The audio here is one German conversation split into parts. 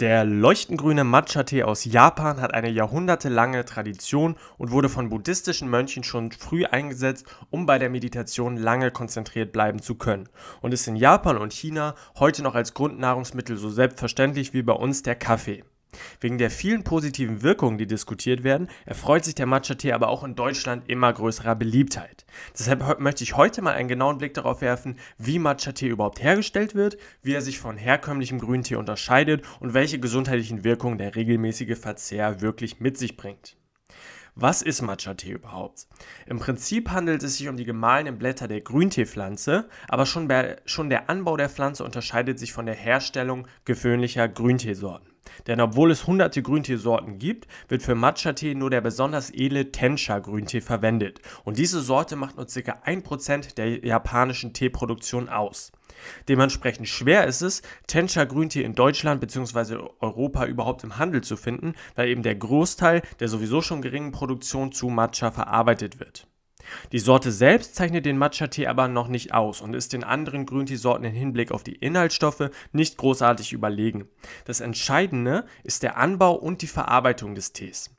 Der leuchtend Matcha-Tee aus Japan hat eine jahrhundertelange Tradition und wurde von buddhistischen Mönchen schon früh eingesetzt, um bei der Meditation lange konzentriert bleiben zu können und ist in Japan und China heute noch als Grundnahrungsmittel so selbstverständlich wie bei uns der Kaffee. Wegen der vielen positiven Wirkungen, die diskutiert werden, erfreut sich der Matcha-Tee aber auch in Deutschland immer größerer Beliebtheit. Deshalb möchte ich heute mal einen genauen Blick darauf werfen, wie Matcha-Tee überhaupt hergestellt wird, wie er sich von herkömmlichem Grüntee unterscheidet und welche gesundheitlichen Wirkungen der regelmäßige Verzehr wirklich mit sich bringt. Was ist Matcha-Tee überhaupt? Im Prinzip handelt es sich um die gemahlenen Blätter der Grünteepflanze, aber schon, bei, schon der Anbau der Pflanze unterscheidet sich von der Herstellung gewöhnlicher Grünteesorten. Denn obwohl es hunderte Grünteesorten gibt, wird für Matcha-Tee nur der besonders edle Tensha-Grüntee verwendet. Und diese Sorte macht nur ca. 1% der japanischen Teeproduktion aus. Dementsprechend schwer ist es, Tensha-Grüntee in Deutschland bzw. Europa überhaupt im Handel zu finden, weil eben der Großteil der sowieso schon geringen Produktion zu Matcha verarbeitet wird. Die Sorte selbst zeichnet den Matcha-Tee aber noch nicht aus und ist den anderen Grünteesorten im Hinblick auf die Inhaltsstoffe nicht großartig überlegen. Das Entscheidende ist der Anbau und die Verarbeitung des Tees.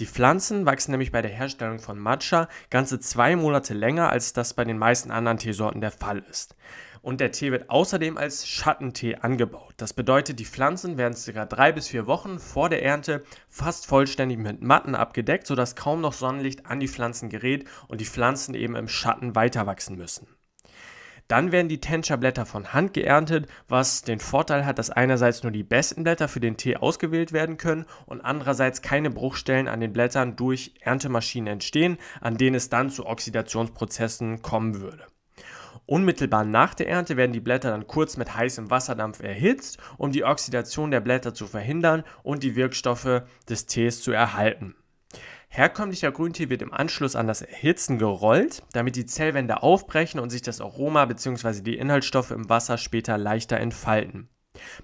Die Pflanzen wachsen nämlich bei der Herstellung von Matcha ganze zwei Monate länger, als das bei den meisten anderen Teesorten der Fall ist. Und der Tee wird außerdem als Schattentee angebaut. Das bedeutet, die Pflanzen werden circa drei bis vier Wochen vor der Ernte fast vollständig mit Matten abgedeckt, sodass kaum noch Sonnenlicht an die Pflanzen gerät und die Pflanzen eben im Schatten weiter wachsen müssen. Dann werden die Tensha-Blätter von Hand geerntet, was den Vorteil hat, dass einerseits nur die besten Blätter für den Tee ausgewählt werden können und andererseits keine Bruchstellen an den Blättern durch Erntemaschinen entstehen, an denen es dann zu Oxidationsprozessen kommen würde. Unmittelbar nach der Ernte werden die Blätter dann kurz mit heißem Wasserdampf erhitzt, um die Oxidation der Blätter zu verhindern und die Wirkstoffe des Tees zu erhalten. Herkömmlicher Grüntee wird im Anschluss an das Erhitzen gerollt, damit die Zellwände aufbrechen und sich das Aroma bzw. die Inhaltsstoffe im Wasser später leichter entfalten.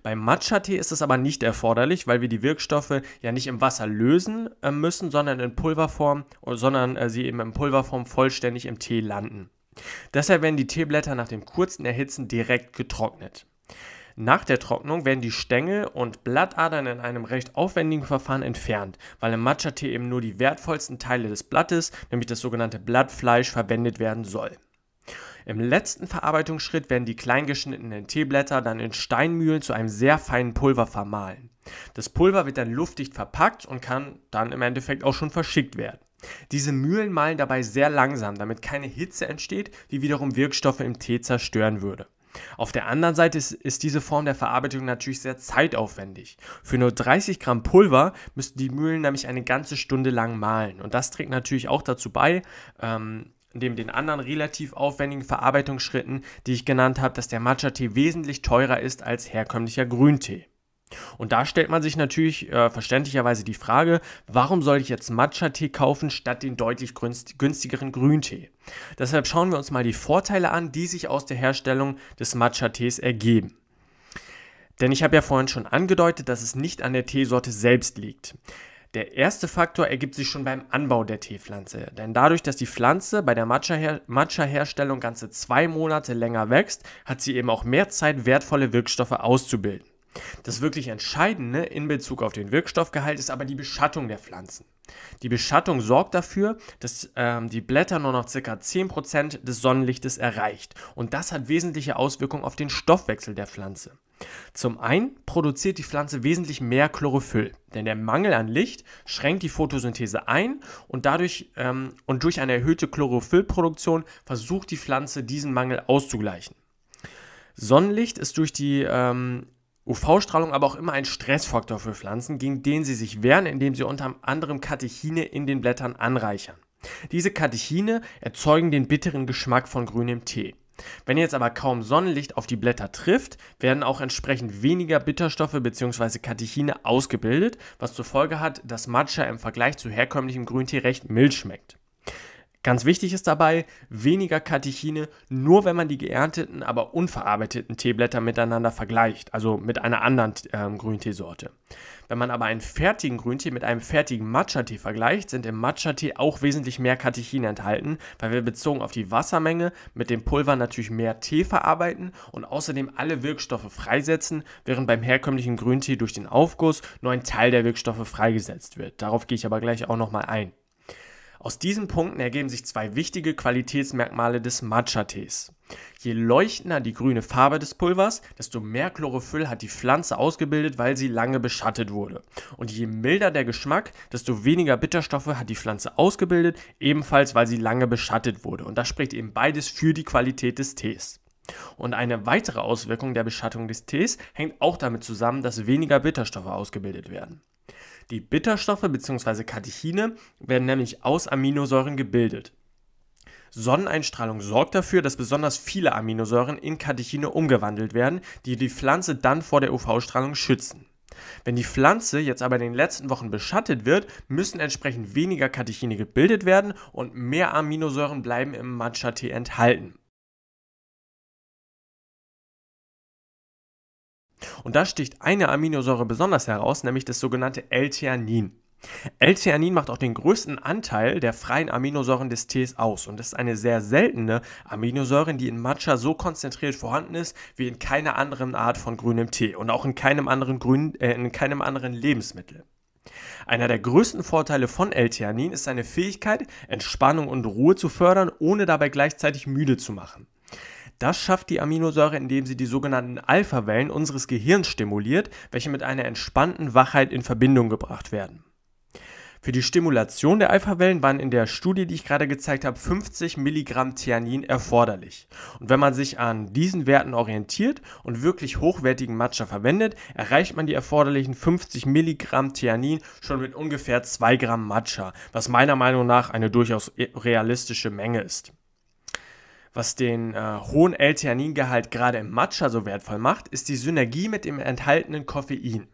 Beim Matcha-Tee ist es aber nicht erforderlich, weil wir die Wirkstoffe ja nicht im Wasser lösen äh, müssen, sondern in Pulverform, sondern äh, sie eben in Pulverform vollständig im Tee landen. Deshalb werden die Teeblätter nach dem kurzen Erhitzen direkt getrocknet. Nach der Trocknung werden die Stängel und Blattadern in einem recht aufwendigen Verfahren entfernt, weil im Matcha-Tee eben nur die wertvollsten Teile des Blattes, nämlich das sogenannte Blattfleisch, verwendet werden soll. Im letzten Verarbeitungsschritt werden die kleingeschnittenen Teeblätter dann in Steinmühlen zu einem sehr feinen Pulver vermahlen. Das Pulver wird dann luftdicht verpackt und kann dann im Endeffekt auch schon verschickt werden. Diese Mühlen mahlen dabei sehr langsam, damit keine Hitze entsteht, die wiederum Wirkstoffe im Tee zerstören würde. Auf der anderen Seite ist, ist, diese Form der Verarbeitung natürlich sehr zeitaufwendig. Für nur 30 Gramm Pulver müssten die Mühlen nämlich eine ganze Stunde lang mahlen. Und das trägt natürlich auch dazu bei, ähm, neben den anderen relativ aufwendigen Verarbeitungsschritten, die ich genannt habe, dass der Matcha-Tee wesentlich teurer ist als herkömmlicher Grüntee. Und da stellt man sich natürlich äh, verständlicherweise die Frage, warum soll ich jetzt Matcha-Tee kaufen statt den deutlich günstigeren Grüntee? Deshalb schauen wir uns mal die Vorteile an, die sich aus der Herstellung des Matcha-Tees ergeben. Denn ich habe ja vorhin schon angedeutet, dass es nicht an der Teesorte selbst liegt. Der erste Faktor ergibt sich schon beim Anbau der Teepflanze. Denn dadurch, dass die Pflanze bei der Matcha-Herstellung ganze zwei Monate länger wächst, hat sie eben auch mehr Zeit, wertvolle Wirkstoffe auszubilden. Das wirklich Entscheidende in Bezug auf den Wirkstoffgehalt ist aber die Beschattung der Pflanzen. Die Beschattung sorgt dafür, dass ähm, die Blätter nur noch ca. 10% des Sonnenlichtes erreicht. Und das hat wesentliche Auswirkungen auf den Stoffwechsel der Pflanze. Zum einen produziert die Pflanze wesentlich mehr Chlorophyll, denn der Mangel an Licht schränkt die Photosynthese ein und dadurch ähm, und durch eine erhöhte Chlorophyllproduktion versucht die Pflanze diesen Mangel auszugleichen. Sonnenlicht ist durch die ähm, UV-Strahlung aber auch immer ein Stressfaktor für Pflanzen, gegen den sie sich wehren, indem sie unter anderem Katechine in den Blättern anreichern. Diese Katechine erzeugen den bitteren Geschmack von grünem Tee. Wenn jetzt aber kaum Sonnenlicht auf die Blätter trifft, werden auch entsprechend weniger Bitterstoffe bzw. Katechine ausgebildet, was zur Folge hat, dass Matcha im Vergleich zu herkömmlichem Grüntee recht mild schmeckt. Ganz wichtig ist dabei, weniger Katechine, nur wenn man die geernteten, aber unverarbeiteten Teeblätter miteinander vergleicht, also mit einer anderen ähm, Grünteesorte. Wenn man aber einen fertigen Grüntee mit einem fertigen Matcha-Tee vergleicht, sind im Matcha-Tee auch wesentlich mehr Katechine enthalten, weil wir bezogen auf die Wassermenge mit dem Pulver natürlich mehr Tee verarbeiten und außerdem alle Wirkstoffe freisetzen, während beim herkömmlichen Grüntee durch den Aufguss nur ein Teil der Wirkstoffe freigesetzt wird. Darauf gehe ich aber gleich auch nochmal ein. Aus diesen Punkten ergeben sich zwei wichtige Qualitätsmerkmale des Matcha-Tees. Je leuchtender die grüne Farbe des Pulvers, desto mehr Chlorophyll hat die Pflanze ausgebildet, weil sie lange beschattet wurde. Und je milder der Geschmack, desto weniger Bitterstoffe hat die Pflanze ausgebildet, ebenfalls weil sie lange beschattet wurde. Und das spricht eben beides für die Qualität des Tees. Und eine weitere Auswirkung der Beschattung des Tees hängt auch damit zusammen, dass weniger Bitterstoffe ausgebildet werden. Die Bitterstoffe bzw. Katechine werden nämlich aus Aminosäuren gebildet. Sonneneinstrahlung sorgt dafür, dass besonders viele Aminosäuren in Katechine umgewandelt werden, die die Pflanze dann vor der UV-Strahlung schützen. Wenn die Pflanze jetzt aber in den letzten Wochen beschattet wird, müssen entsprechend weniger Katechine gebildet werden und mehr Aminosäuren bleiben im Matcha-Tee enthalten. Und da sticht eine Aminosäure besonders heraus, nämlich das sogenannte L-Theanin. L-Theanin macht auch den größten Anteil der freien Aminosäuren des Tees aus und ist eine sehr seltene Aminosäure, die in Matcha so konzentriert vorhanden ist wie in keiner anderen Art von grünem Tee und auch in keinem anderen, Grün, äh, in keinem anderen Lebensmittel. Einer der größten Vorteile von L-Theanin ist seine Fähigkeit, Entspannung und Ruhe zu fördern, ohne dabei gleichzeitig müde zu machen. Das schafft die Aminosäure, indem sie die sogenannten Alpha-Wellen unseres Gehirns stimuliert, welche mit einer entspannten Wachheit in Verbindung gebracht werden. Für die Stimulation der Alpha-Wellen waren in der Studie, die ich gerade gezeigt habe, 50 Milligramm Theanin erforderlich. Und wenn man sich an diesen Werten orientiert und wirklich hochwertigen Matcha verwendet, erreicht man die erforderlichen 50 Milligramm Theanin schon mit ungefähr 2 Gramm Matcha, was meiner Meinung nach eine durchaus realistische Menge ist. Was den äh, hohen L-Theaningehalt gerade im Matcha so wertvoll macht, ist die Synergie mit dem enthaltenen Koffein.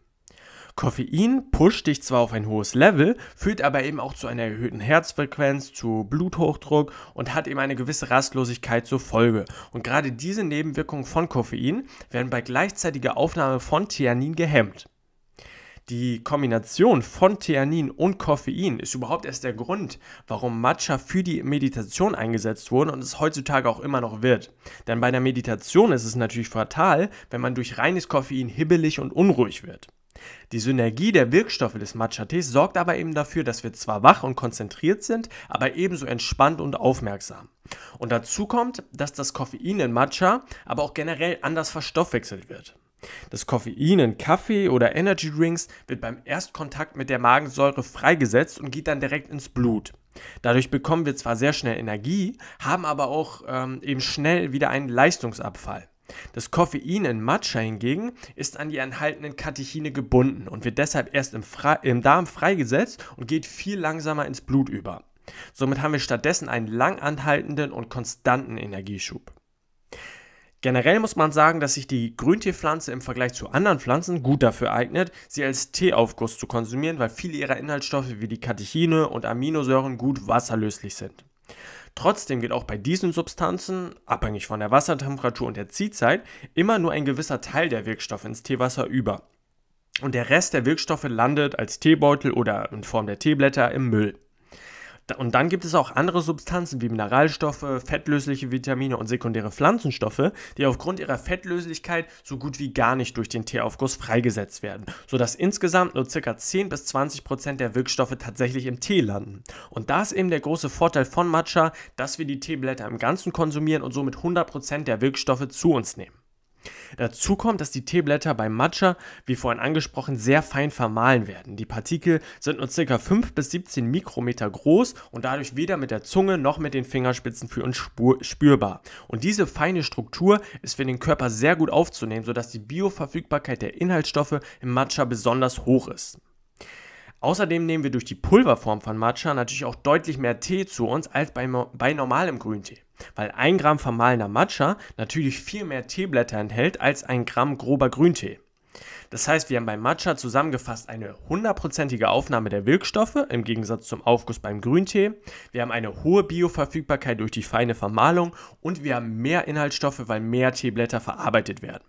Koffein pusht dich zwar auf ein hohes Level, führt aber eben auch zu einer erhöhten Herzfrequenz, zu Bluthochdruck und hat eben eine gewisse Rastlosigkeit zur Folge. Und gerade diese Nebenwirkungen von Koffein werden bei gleichzeitiger Aufnahme von Theanin gehemmt. Die Kombination von Theanin und Koffein ist überhaupt erst der Grund, warum Matcha für die Meditation eingesetzt wurde und es heutzutage auch immer noch wird. Denn bei der Meditation ist es natürlich fatal, wenn man durch reines Koffein hibbelig und unruhig wird. Die Synergie der Wirkstoffe des Matcha-Tees sorgt aber eben dafür, dass wir zwar wach und konzentriert sind, aber ebenso entspannt und aufmerksam. Und dazu kommt, dass das Koffein in Matcha aber auch generell anders verstoffwechselt wird. Das Koffein in Kaffee oder Energy Drinks wird beim Erstkontakt mit der Magensäure freigesetzt und geht dann direkt ins Blut. Dadurch bekommen wir zwar sehr schnell Energie, haben aber auch ähm, eben schnell wieder einen Leistungsabfall. Das Koffein in Matcha hingegen ist an die enthaltenen Katechine gebunden und wird deshalb erst im, Fre im Darm freigesetzt und geht viel langsamer ins Blut über. Somit haben wir stattdessen einen langanhaltenden und konstanten Energieschub. Generell muss man sagen, dass sich die Grünteepflanze im Vergleich zu anderen Pflanzen gut dafür eignet, sie als Teeaufguss zu konsumieren, weil viele ihrer Inhaltsstoffe wie die Katechine und Aminosäuren gut wasserlöslich sind. Trotzdem geht auch bei diesen Substanzen, abhängig von der Wassertemperatur und der Ziehzeit, immer nur ein gewisser Teil der Wirkstoffe ins Teewasser über. Und der Rest der Wirkstoffe landet als Teebeutel oder in Form der Teeblätter im Müll. Und dann gibt es auch andere Substanzen wie Mineralstoffe, fettlösliche Vitamine und sekundäre Pflanzenstoffe, die aufgrund ihrer Fettlöslichkeit so gut wie gar nicht durch den Teeaufguss freigesetzt werden, sodass insgesamt nur ca. 10 bis 20 Prozent der Wirkstoffe tatsächlich im Tee landen. Und da ist eben der große Vorteil von Matcha, dass wir die Teeblätter im Ganzen konsumieren und somit 100 Prozent der Wirkstoffe zu uns nehmen. Dazu kommt, dass die Teeblätter beim Matcha, wie vorhin angesprochen, sehr fein vermahlen werden. Die Partikel sind nur ca. 5 bis 17 Mikrometer groß und dadurch weder mit der Zunge noch mit den Fingerspitzen für uns spürbar. Und diese feine Struktur ist für den Körper sehr gut aufzunehmen, sodass die Bioverfügbarkeit der Inhaltsstoffe im Matcha besonders hoch ist. Außerdem nehmen wir durch die Pulverform von Matcha natürlich auch deutlich mehr Tee zu uns als bei, bei normalem Grüntee weil ein Gramm vermahlener Matcha natürlich viel mehr Teeblätter enthält als ein Gramm grober Grüntee. Das heißt, wir haben beim Matcha zusammengefasst eine hundertprozentige Aufnahme der Wirkstoffe im Gegensatz zum Aufguss beim Grüntee. Wir haben eine hohe Bioverfügbarkeit durch die feine Vermahlung und wir haben mehr Inhaltsstoffe, weil mehr Teeblätter verarbeitet werden.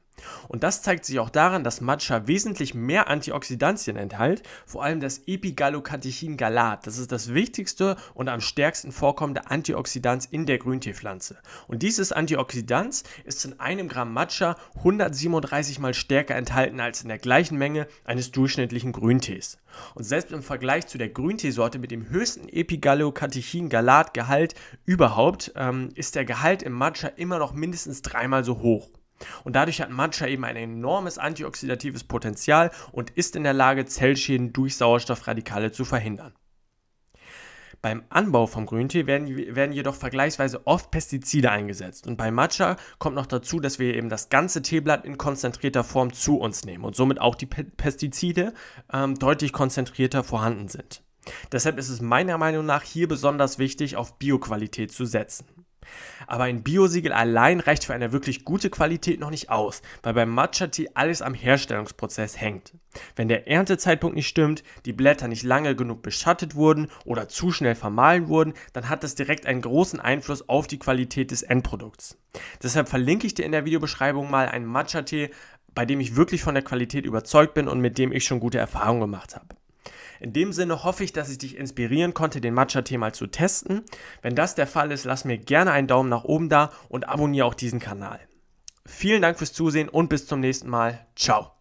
Und das zeigt sich auch daran, dass Matcha wesentlich mehr Antioxidantien enthält, vor allem das Epigallocatechin Galat. Das ist das wichtigste und am stärksten vorkommende Antioxidant in der Grünteepflanze. Und dieses Antioxidant ist in einem Gramm Matcha 137 mal stärker enthalten als in der gleichen Menge eines durchschnittlichen Grüntees. Und selbst im Vergleich zu der Grünteesorte mit dem höchsten Epigallocatechin Galat Gehalt überhaupt, ähm, ist der Gehalt im Matcha immer noch mindestens dreimal so hoch. Und dadurch hat Matcha eben ein enormes antioxidatives Potenzial und ist in der Lage, Zellschäden durch Sauerstoffradikale zu verhindern. Beim Anbau vom Grüntee werden, werden, jedoch vergleichsweise oft Pestizide eingesetzt. Und bei Matcha kommt noch dazu, dass wir eben das ganze Teeblatt in konzentrierter Form zu uns nehmen und somit auch die Pestizide ähm, deutlich konzentrierter vorhanden sind. Deshalb ist es meiner Meinung nach hier besonders wichtig, auf Bioqualität zu setzen. Aber ein Biosiegel allein reicht für eine wirklich gute Qualität noch nicht aus, weil beim Matcha-Tee alles am Herstellungsprozess hängt. Wenn der Erntezeitpunkt nicht stimmt, die Blätter nicht lange genug beschattet wurden oder zu schnell vermahlen wurden, dann hat das direkt einen großen Einfluss auf die Qualität des Endprodukts. Deshalb verlinke ich dir in der Videobeschreibung mal einen Matcha-Tee, bei dem ich wirklich von der Qualität überzeugt bin und mit dem ich schon gute Erfahrungen gemacht habe. In dem Sinne hoffe ich, dass ich dich inspirieren konnte, den Matcha-Tee mal zu testen. Wenn das der Fall ist, lass mir gerne einen Daumen nach oben da und abonniere auch diesen Kanal. Vielen Dank fürs Zusehen und bis zum nächsten Mal. Ciao.